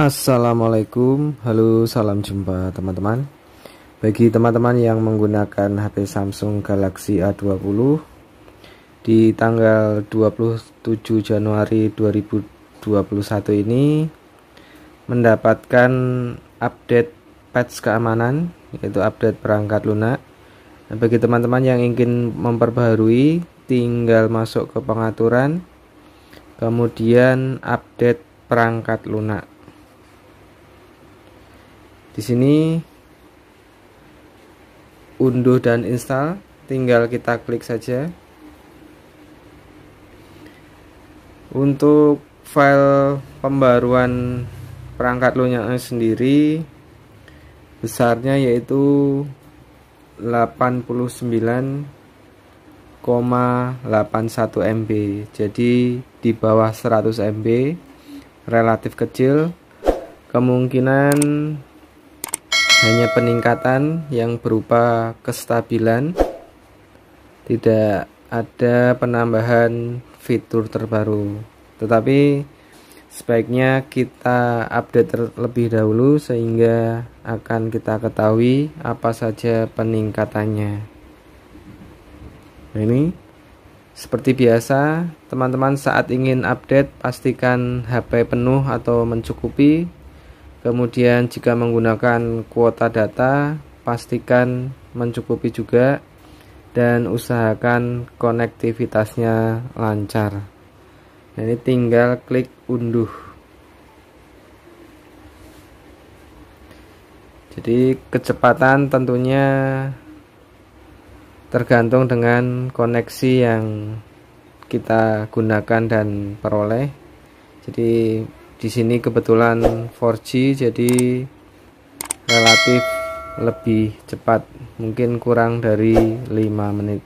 Assalamualaikum, halo salam jumpa teman-teman Bagi teman-teman yang menggunakan HP Samsung Galaxy A20 Di tanggal 27 Januari 2021 ini Mendapatkan update patch keamanan Yaitu update perangkat lunak nah, Bagi teman-teman yang ingin memperbaharui Tinggal masuk ke pengaturan Kemudian update perangkat lunak di sini unduh dan install tinggal kita klik saja untuk file pembaruan perangkat lunak sendiri besarnya yaitu 89,81 MB jadi di bawah 100 MB relatif kecil kemungkinan hanya peningkatan yang berupa kestabilan tidak ada penambahan fitur terbaru tetapi sebaiknya kita update terlebih dahulu sehingga akan kita ketahui apa saja peningkatannya nah ini seperti biasa teman-teman saat ingin update pastikan HP penuh atau mencukupi Kemudian jika menggunakan kuota data, pastikan mencukupi juga dan usahakan konektivitasnya lancar. Ini tinggal klik unduh. Jadi kecepatan tentunya tergantung dengan koneksi yang kita gunakan dan peroleh. Jadi di sini kebetulan 4G jadi relatif lebih cepat mungkin kurang dari 5 menit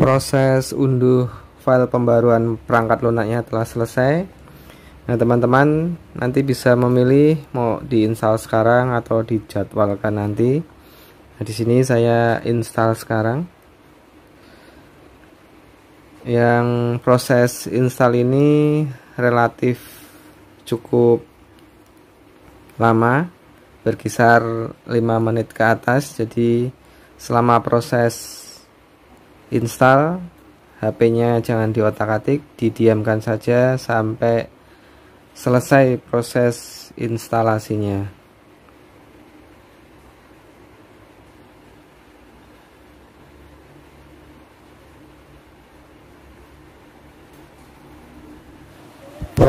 proses unduh file pembaruan perangkat lunaknya telah selesai nah teman-teman nanti bisa memilih mau diinstal sekarang atau dijadwalkan nanti nah, di sini saya install sekarang yang proses install ini relatif cukup lama berkisar 5 menit ke atas jadi selama proses install HP-nya jangan diotak-atik didiamkan saja sampai selesai proses instalasinya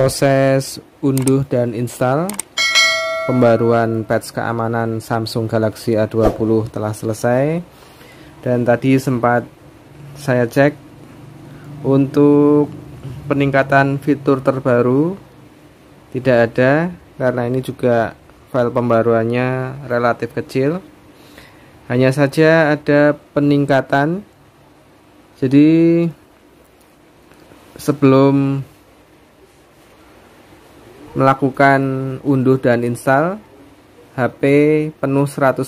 proses unduh dan install pembaruan patch keamanan Samsung Galaxy A20 telah selesai dan tadi sempat saya cek untuk peningkatan fitur terbaru tidak ada karena ini juga file pembaruannya relatif kecil hanya saja ada peningkatan jadi sebelum melakukan unduh dan install HP penuh 100%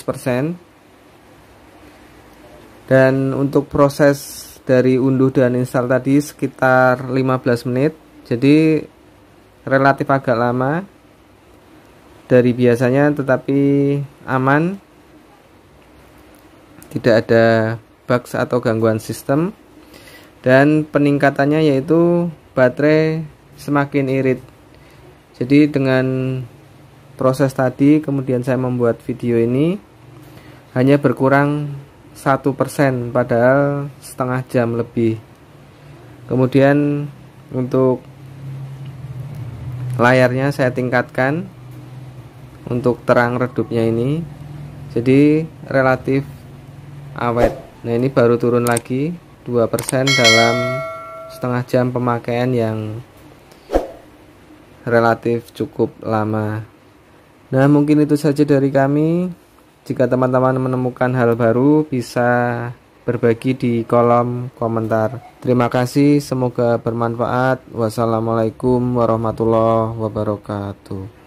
dan untuk proses dari unduh dan install tadi sekitar 15 menit jadi relatif agak lama dari biasanya tetapi aman tidak ada bugs atau gangguan sistem dan peningkatannya yaitu baterai semakin irit jadi dengan proses tadi kemudian saya membuat video ini hanya berkurang satu persen padahal setengah jam lebih kemudian untuk layarnya saya tingkatkan untuk terang redupnya ini jadi relatif awet nah ini baru turun lagi 2% dalam setengah jam pemakaian yang relatif cukup lama. Nah, mungkin itu saja dari kami. Jika teman-teman menemukan hal baru, bisa berbagi di kolom komentar. Terima kasih, semoga bermanfaat. Wassalamualaikum warahmatullahi wabarakatuh.